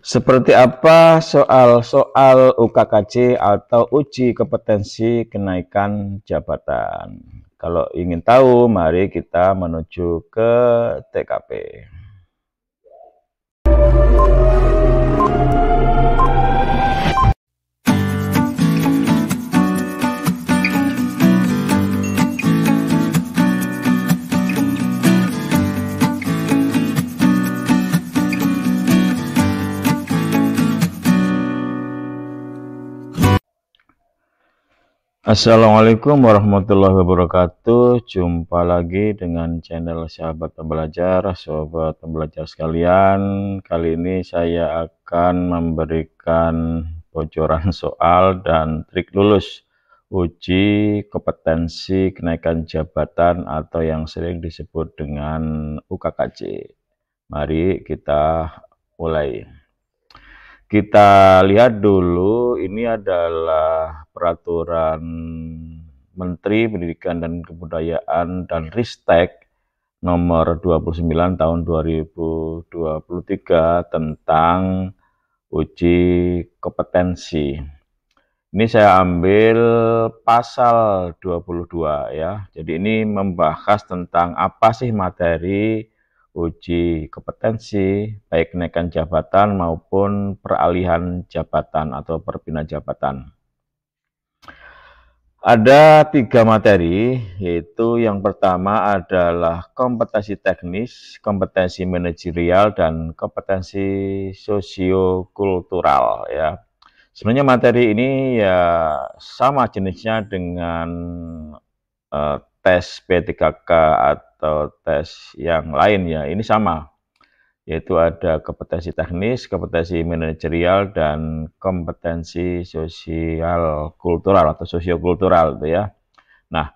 Seperti apa soal-soal UKKC atau uji kompetensi kenaikan jabatan? Kalau ingin tahu, mari kita menuju ke TKP. Assalamualaikum warahmatullahi wabarakatuh. Jumpa lagi dengan channel Sahabat Pembelajar, sahabat Pembelajar sekalian. Kali ini saya akan memberikan bocoran soal dan trik lulus uji kompetensi kenaikan jabatan atau yang sering disebut dengan UKKC. Mari kita mulai. Kita lihat dulu, ini adalah peraturan Menteri Pendidikan dan Kebudayaan dan Ristek nomor 29 tahun 2023 tentang uji kompetensi. Ini saya ambil pasal 22 ya. Jadi ini membahas tentang apa sih materi uji kompetensi, baik kenaikan jabatan maupun peralihan jabatan atau perpindahan jabatan. Ada tiga materi, yaitu yang pertama adalah kompetensi teknis, kompetensi manajerial, dan kompetensi sosiokultural. Ya, sebenarnya materi ini ya sama jenisnya dengan uh, tes P3K atau atau tes yang lain ya, ini sama. Yaitu ada kompetensi teknis, kompetensi manajerial, dan kompetensi sosial kultural atau sosiokultural itu ya. Nah,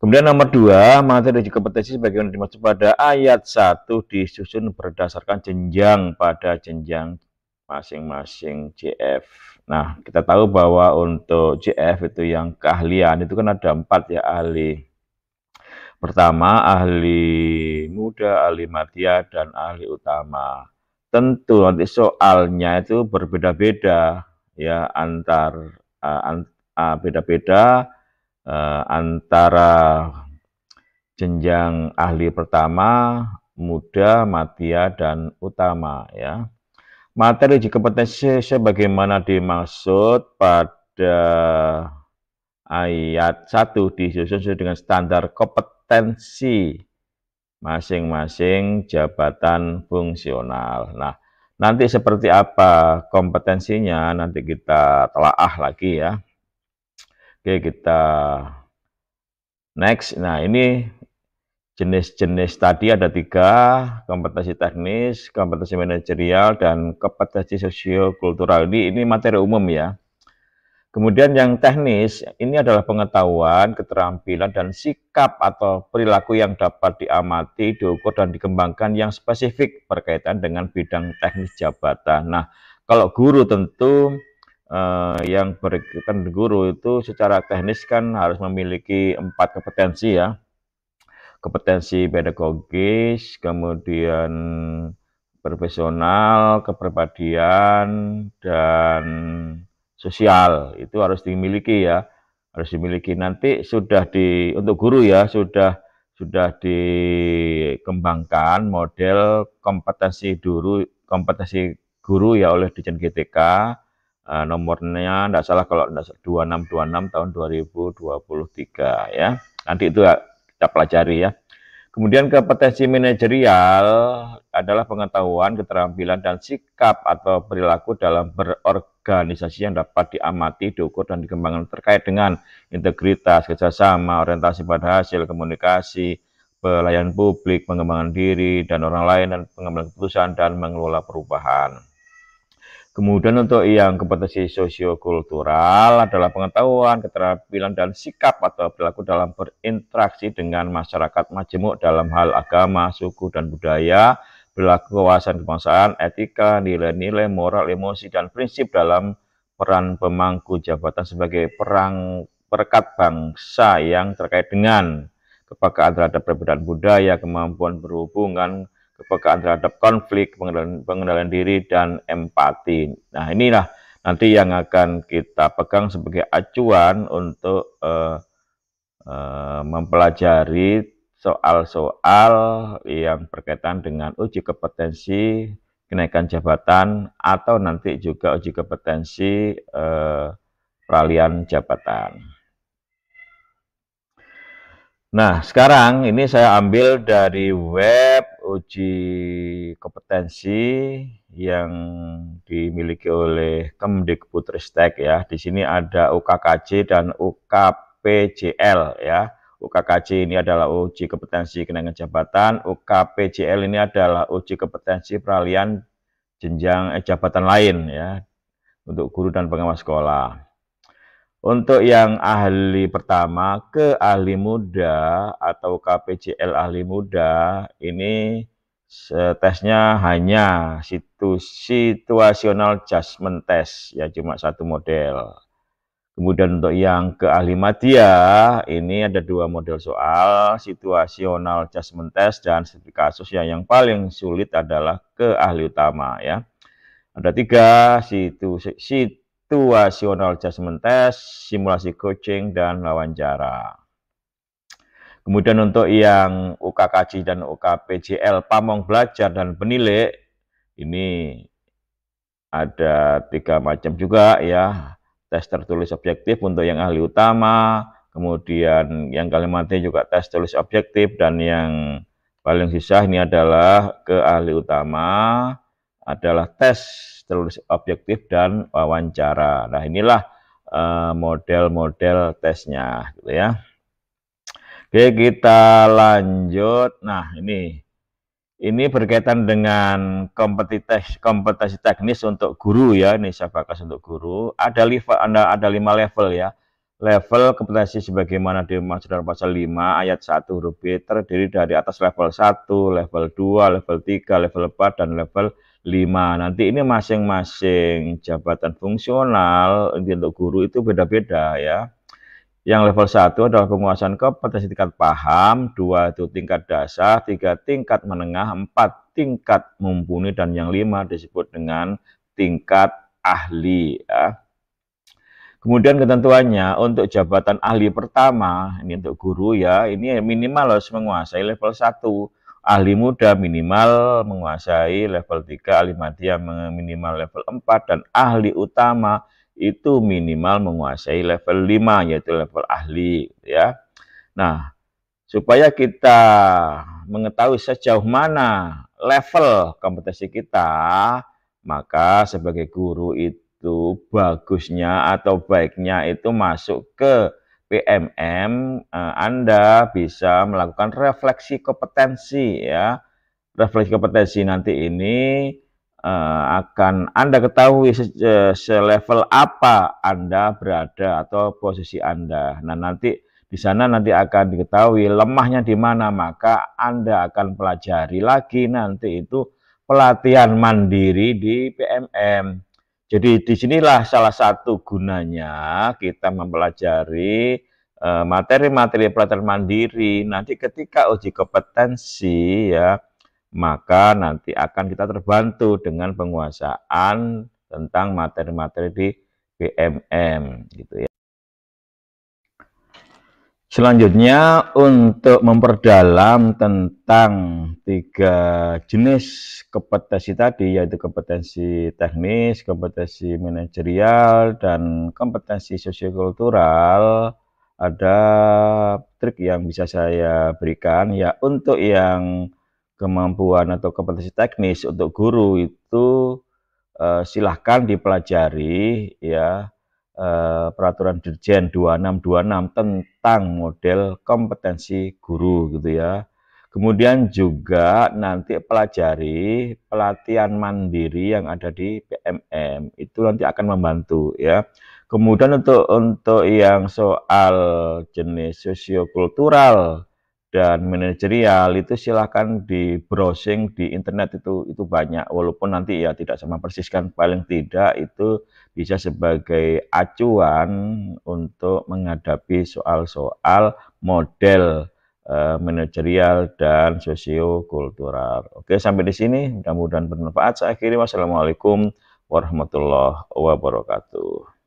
kemudian nomor dua, materi uji kompetensi sebagaimana dimaksud pada ayat 1 disusun berdasarkan jenjang pada jenjang masing-masing JF. Nah, kita tahu bahwa untuk JF itu yang keahlian itu kan ada empat ya ahli Pertama, ahli muda, ahli matia, dan ahli utama. Tentu nanti soalnya itu berbeda-beda ya antar uh, an, uh, beda uh, e, antara jenjang ahli pertama, muda, matia, dan utama ya. Materi uji kompetensi sebagaimana dimaksud pada ayat 1 disusun sesuai dengan standar kompeten Kompetensi masing-masing jabatan fungsional. Nah, nanti seperti apa kompetensinya nanti kita telaah lagi ya. Oke, kita next. Nah, ini jenis-jenis tadi ada tiga, kompetensi teknis, kompetensi manajerial, dan kompetensi sosio-kultural. Ini, ini materi umum ya. Kemudian yang teknis, ini adalah pengetahuan, keterampilan, dan sikap atau perilaku yang dapat diamati, diukur, dan dikembangkan yang spesifik berkaitan dengan bidang teknis jabatan. Nah, kalau guru tentu eh, yang berkaitan guru itu secara teknis kan harus memiliki empat kompetensi ya. Kompetensi pedagogis, kemudian profesional, kepribadian, dan sosial itu harus dimiliki ya harus dimiliki nanti sudah di untuk guru ya sudah sudah dikembangkan model kompetensi guru kompetensi guru ya oleh Dijen GTK eh, nomornya tidak salah kalau 2626 tahun 2023 ya nanti itu ya kita pelajari ya Kemudian kompetensi manajerial adalah pengetahuan, keterampilan, dan sikap atau perilaku dalam berorganisasi yang dapat diamati, diukur, dan dikembangkan terkait dengan integritas, kerjasama, orientasi pada hasil, komunikasi, pelayanan publik, pengembangan diri, dan orang lain, dan pengambilan keputusan, dan mengelola perubahan. Kemudian untuk yang kompetensi sosiokultural adalah pengetahuan, keterampilan, dan sikap atau perilaku dalam berinteraksi dengan masyarakat majemuk dalam hal agama, suku, dan budaya, perilaku kewasan kebangsaan, etika, nilai-nilai, moral, emosi, dan prinsip dalam peran pemangku jabatan sebagai perang perekat bangsa yang terkait dengan kepekaan terhadap perbedaan budaya, kemampuan berhubungan, kepekaan terhadap konflik, pengendalian, pengendalian diri, dan empati. Nah, inilah nanti yang akan kita pegang sebagai acuan untuk uh, uh, mempelajari soal-soal yang berkaitan dengan uji kompetensi kenaikan jabatan atau nanti juga uji kompetensi eh, peralihan jabatan. Nah, sekarang ini saya ambil dari web uji kompetensi yang dimiliki oleh Kemdikbudristek ya. Di sini ada UKKJ dan UKPJL ya. UKKJ ini adalah uji kompetensi kenaikan jabatan, UKPJL ini adalah uji kompetensi peralihan jenjang eh, jabatan lain ya untuk guru dan pengawas sekolah. Untuk yang ahli pertama ke ahli muda atau KPJL ahli muda ini tesnya hanya situ, situational judgment test ya cuma satu model. Kemudian untuk yang ke ahli madya ini ada dua model soal situasional judgment test dan studi kasus yang yang paling sulit adalah ke ahli utama ya. Ada tiga situ, situ situasional adjustment test, simulasi coaching, dan wawancara. Kemudian untuk yang UKKJ dan UKPJL, pamong belajar dan penilai, ini ada tiga macam juga ya. Tes tertulis objektif untuk yang ahli utama, kemudian yang kalimatnya juga tes tulis objektif, dan yang paling susah ini adalah ke ahli utama, adalah tes tertulis objektif dan wawancara. Nah, inilah eh, model-model tesnya gitu ya. Oke, kita lanjut. Nah, ini ini berkaitan dengan kompetitif kompetensi teknis untuk guru ya. Ini saya bakas untuk guru. Ada level ada ada lima level ya. Level kompetensi sebagaimana dimaksud dalam pasal 5 ayat 1 huruf B terdiri dari atas level 1, level 2, level 3, level 4 dan level 5. Nanti ini masing-masing jabatan fungsional untuk guru itu beda-beda ya. Yang level 1 adalah penguasaan kompetensi tingkat paham, 2 itu tingkat dasar, 3 tingkat menengah, 4 tingkat mumpuni, dan yang 5 disebut dengan tingkat ahli. Ya. Kemudian ketentuannya untuk jabatan ahli pertama, ini untuk guru ya, ini minimal harus menguasai level 1 ahli muda minimal menguasai level 3, ahli madya minimal level 4, dan ahli utama itu minimal menguasai level 5, yaitu level ahli. Gitu ya. Nah, supaya kita mengetahui sejauh mana level kompetensi kita, maka sebagai guru itu bagusnya atau baiknya itu masuk ke PMM eh, Anda bisa melakukan refleksi kompetensi ya. Refleksi kompetensi nanti ini uh, akan Anda ketahui se eh, selevel apa Anda berada atau posisi Anda. Nah, nanti di sana nanti akan diketahui lemahnya di mana, maka Anda akan pelajari lagi nanti itu pelatihan mandiri di PMM. Jadi disinilah salah satu gunanya kita mempelajari eh, materi-materi pelajaran mandiri. Nanti ketika uji kompetensi ya, maka nanti akan kita terbantu dengan penguasaan tentang materi-materi di BMM gitu ya. Selanjutnya untuk memperdalam tentang tiga jenis kompetensi tadi yaitu kompetensi teknis, kompetensi manajerial, dan kompetensi sosiokultural ada trik yang bisa saya berikan ya untuk yang kemampuan atau kompetensi teknis untuk guru itu eh, silahkan dipelajari ya Eh, peraturan Dirjen 2626 tentang model kompetensi guru gitu ya. Kemudian juga nanti pelajari pelatihan mandiri yang ada di PMM itu nanti akan membantu ya. Kemudian untuk untuk yang soal jenis sosiokultural dan manajerial itu silahkan di browsing di internet itu itu banyak walaupun nanti ya tidak sama persis kan paling tidak itu bisa sebagai acuan untuk menghadapi soal-soal model eh, manajerial dan sosiokultural. Oke, sampai di sini mudah-mudahan bermanfaat. Saya akhiri wassalamualaikum warahmatullahi wabarakatuh.